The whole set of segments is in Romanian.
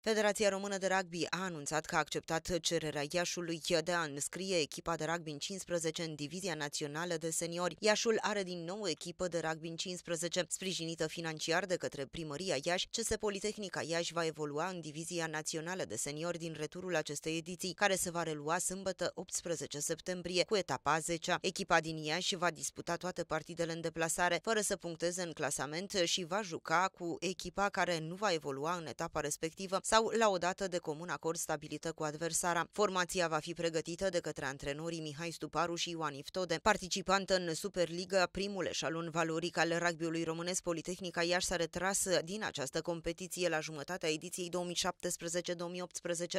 Federația Română de Rugby a anunțat că a acceptat cererea Iașului de a înscrie echipa de rugby în 15 în Divizia Națională de Seniori. Iașul are din nou echipă de rugby în 15, sprijinită financiar de către primăria Iași. CS Politehnica Iași va evolua în Divizia Națională de Seniori din returul acestei ediții, care se va relua sâmbătă 18 septembrie cu etapa 10 -a. Echipa din Iași va disputa toate partidele în deplasare, fără să puncteze în clasament și va juca cu echipa care nu va evolua în etapa respectivă sau la o dată de comun acord stabilită cu adversara. Formația va fi pregătită de către antrenorii Mihai Stuparu și Ioan Iftode. Participantă în Superliga, primul eșalon valoric al rugby-ului românesc, Politehnica Iași s-a retras din această competiție la jumătatea ediției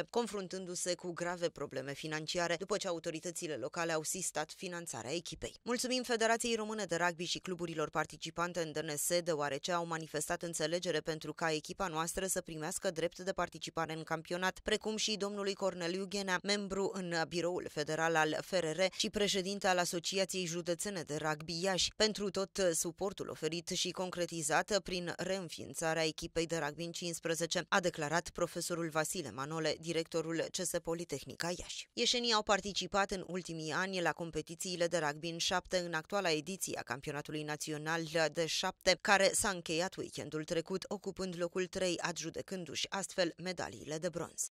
2017-2018, confruntându-se cu grave probleme financiare după ce autoritățile locale au sistat finanțarea echipei. Mulțumim Federației Române de Rugby și cluburilor participante în DNS, deoarece au manifestat înțelegere pentru ca echipa noastră să primească drept de participare în campionat, precum și domnului Corneliu Ghena, membru în biroul federal al FRR și președinte al Asociației Județene de Rugby Iași, pentru tot suportul oferit și concretizat prin reînființarea echipei de rugby 15, a declarat profesorul Vasile Manole, directorul CS Politehnica Iași. Ieșenii au participat în ultimii ani la competițiile de rugby 7 în actuala ediție a campionatului național de 7, care s-a încheiat weekendul trecut, ocupând locul 3, adjudecându-și astfel medaliile de bronz.